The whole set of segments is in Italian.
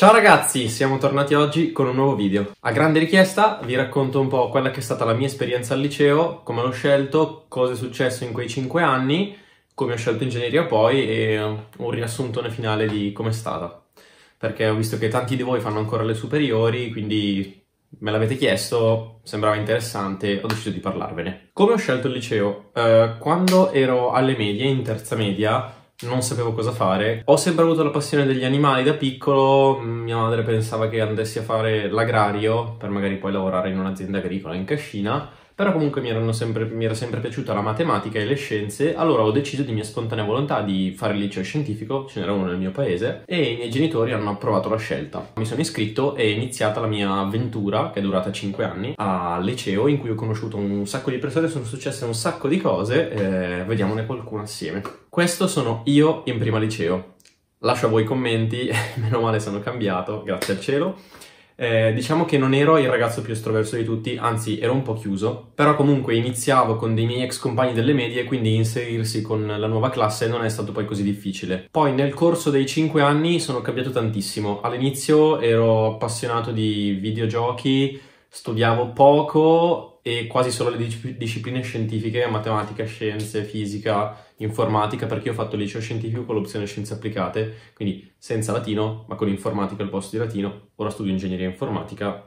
Ciao ragazzi, siamo tornati oggi con un nuovo video. A grande richiesta vi racconto un po' quella che è stata la mia esperienza al liceo, come l'ho scelto, cosa è successo in quei 5 anni, come ho scelto ingegneria poi e un riassuntone finale di com'è stata. Perché ho visto che tanti di voi fanno ancora le superiori, quindi me l'avete chiesto, sembrava interessante, ho deciso di parlarvene. Come ho scelto il liceo? Eh, quando ero alle medie, in terza media, non sapevo cosa fare. Ho sempre avuto la passione degli animali da piccolo, mm, mia madre pensava che andessi a fare l'agrario per magari poi lavorare in un'azienda agricola in Cascina però comunque mi, sempre, mi, era sempre piaciuta la matematica e le scienze, allora ho deciso di mia spontanea volontà di fare il liceo scientifico, ce n'era uno nel mio paese, e i miei genitori hanno approvato la scelta. Mi sono iscritto e è iniziata la mia avventura, che è durata 5 anni, al liceo in cui ho conosciuto un sacco di persone, sono successe un sacco di cose, eh, vediamone qualcuno assieme. Questo sono io in prima liceo. Lascio a voi i commenti, meno male sono cambiato, grazie al cielo. Eh, diciamo che non ero il ragazzo più estroverso di tutti, anzi ero un po' chiuso, però comunque iniziavo con dei miei ex compagni delle medie, quindi inserirsi con la nuova classe non è stato poi così difficile. Poi nel corso dei 5 anni sono cambiato tantissimo, all'inizio ero appassionato di videogiochi, studiavo poco e quasi solo le discipline scientifiche, matematica, scienze, fisica, informatica, perché io ho fatto liceo scientifico con l'opzione scienze applicate, quindi senza latino, ma con informatica al posto di latino, ora studio ingegneria informatica.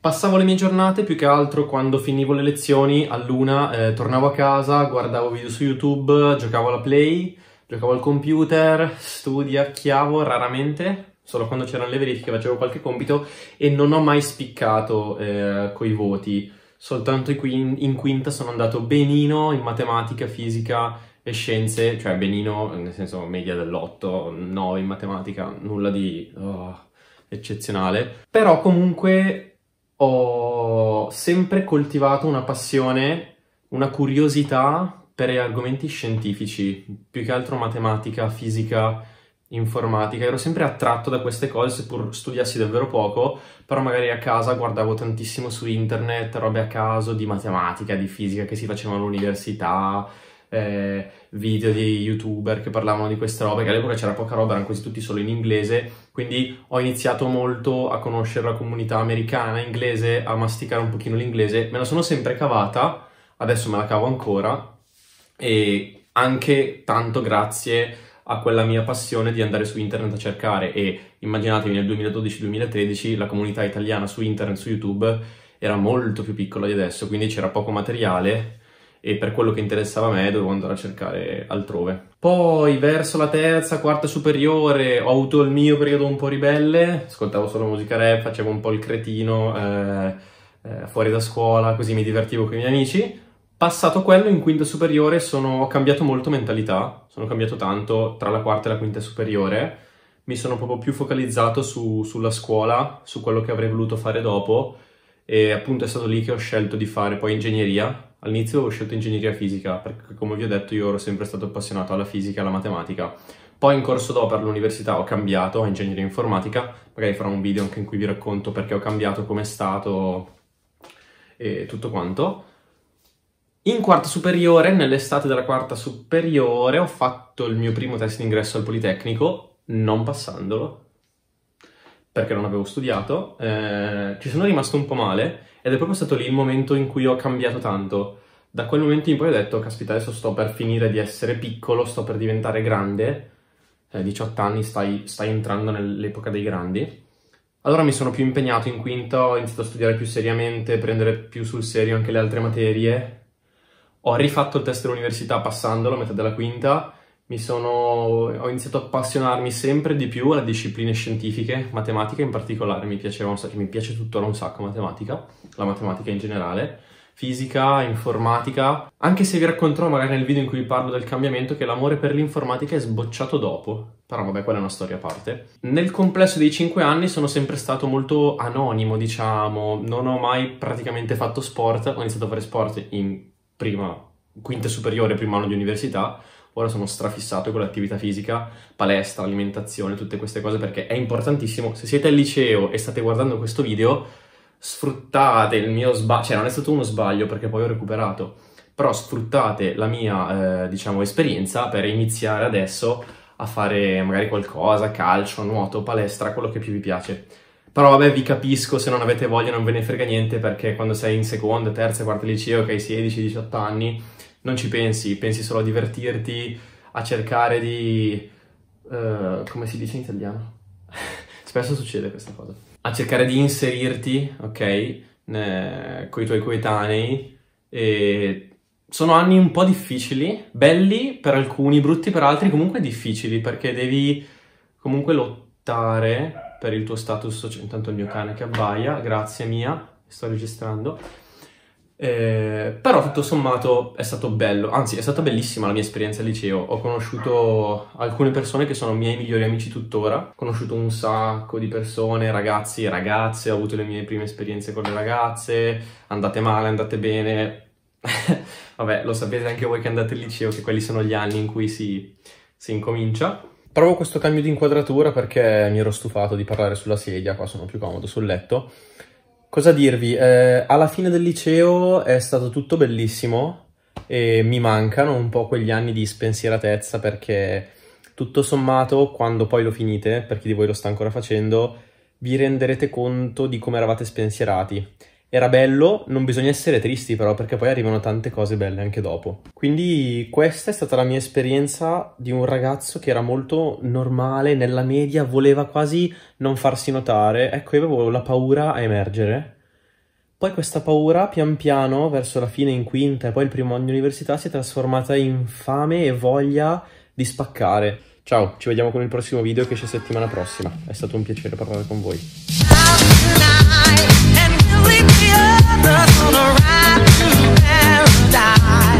Passavo le mie giornate più che altro quando finivo le lezioni all'una, eh, tornavo a casa, guardavo video su YouTube, giocavo alla play, giocavo al computer, studiacchiavo raramente, solo quando c'erano le verifiche facevo qualche compito e non ho mai spiccato eh, coi voti, soltanto in, in quinta sono andato benino in matematica, fisica e scienze, cioè benino nel senso media dell'8, 9 in matematica, nulla di oh, eccezionale, però comunque ho sempre coltivato una passione, una curiosità per gli argomenti scientifici, più che altro matematica, fisica, informatica, ero sempre attratto da queste cose, seppur studiassi davvero poco, però magari a casa guardavo tantissimo su internet, robe a caso di matematica, di fisica che si facevano all'università, eh, video di youtuber che parlavano di queste robe, che all'epoca c'era poca roba, erano quasi tutti solo in inglese, quindi ho iniziato molto a conoscere la comunità americana, inglese, a masticare un pochino l'inglese, me la sono sempre cavata, adesso me la cavo ancora, e anche tanto grazie a quella mia passione di andare su internet a cercare e immaginatevi nel 2012-2013 la comunità italiana su internet, su YouTube era molto più piccola di adesso, quindi c'era poco materiale e per quello che interessava a me dovevo andare a cercare altrove. Poi verso la terza, quarta superiore ho avuto il mio periodo un po' ribelle, ascoltavo solo musica rap, facevo un po' il cretino eh, eh, fuori da scuola, così mi divertivo con i miei amici. Passato quello, in quinta superiore sono, cambiato molto mentalità, sono cambiato tanto tra la quarta e la quinta superiore, mi sono proprio più focalizzato su, sulla scuola, su quello che avrei voluto fare dopo e appunto è stato lì che ho scelto di fare poi ingegneria. All'inizio ho scelto ingegneria fisica perché come vi ho detto io ero sempre stato appassionato alla fisica e alla matematica. Poi in corso d'opera all'università ho cambiato a ingegneria informatica, magari farò un video anche in cui vi racconto perché ho cambiato, come è stato e tutto quanto. In quarta superiore, nell'estate della quarta superiore, ho fatto il mio primo test d'ingresso al Politecnico, non passandolo, perché non avevo studiato. Eh, ci sono rimasto un po' male ed è proprio stato lì il momento in cui ho cambiato tanto. Da quel momento in poi ho detto, caspita, adesso sto per finire di essere piccolo, sto per diventare grande. Eh, 18 anni stai, stai entrando nell'epoca dei grandi. Allora mi sono più impegnato in quinta, ho iniziato a studiare più seriamente, prendere più sul serio anche le altre materie ho rifatto il test dell'università passandolo a metà della quinta, sono, ho iniziato a appassionarmi sempre di più alle discipline scientifiche, matematica in particolare, mi piaceva un sacco, mi piace tuttora un sacco matematica, la matematica in generale, fisica, informatica, anche se vi racconterò magari nel video in cui vi parlo del cambiamento che l'amore per l'informatica è sbocciato dopo, però vabbè quella è una storia a parte. Nel complesso dei cinque anni sono sempre stato molto anonimo, diciamo, non ho mai praticamente fatto sport, ho iniziato a fare sport in prima quinta superiore, primo anno di università, ora sono strafissato con l'attività fisica, palestra, alimentazione, tutte queste cose perché è importantissimo. Se siete al liceo e state guardando questo video, sfruttate il mio sbaglio, cioè non è stato uno sbaglio perché poi ho recuperato, però sfruttate la mia, eh, diciamo, esperienza per iniziare adesso a fare magari qualcosa, calcio, nuoto, palestra, quello che più vi piace però vabbè, vi capisco se non avete voglia, non ve ne frega niente, perché quando sei in seconda, terza, quarta liceo, che hai 16, 18 anni, non ci pensi, pensi solo a divertirti, a cercare di... Uh, come si dice in italiano? Spesso succede questa cosa. A cercare di inserirti, ok, con i tuoi coetanei. E sono anni un po' difficili, belli per alcuni, brutti per altri, comunque difficili, perché devi comunque lottare per il tuo status c'è Intanto il mio cane che abbaia, grazie mia, sto registrando. Eh, però tutto sommato è stato bello, anzi è stata bellissima la mia esperienza al liceo. Ho conosciuto alcune persone che sono miei migliori amici tuttora, ho conosciuto un sacco di persone, ragazzi e ragazze, ho avuto le mie prime esperienze con le ragazze, andate male, andate bene. Vabbè, lo sapete anche voi che andate al liceo che quelli sono gli anni in cui si, si incomincia. Provo questo cambio di inquadratura perché mi ero stufato di parlare sulla sedia, qua sono più comodo sul letto. Cosa dirvi? Eh, alla fine del liceo è stato tutto bellissimo e mi mancano un po' quegli anni di spensieratezza perché tutto sommato quando poi lo finite, per chi di voi lo sta ancora facendo, vi renderete conto di come eravate spensierati era bello, non bisogna essere tristi però perché poi arrivano tante cose belle anche dopo. Quindi questa è stata la mia esperienza di un ragazzo che era molto normale, nella media, voleva quasi non farsi notare. Ecco, io avevo la paura a emergere. Poi questa paura pian piano, verso la fine in quinta e poi il primo anno di università, si è trasformata in fame e voglia di spaccare. Ciao, ci vediamo con il prossimo video che c'è settimana prossima. È stato un piacere parlare con voi. us on a ride to paradise.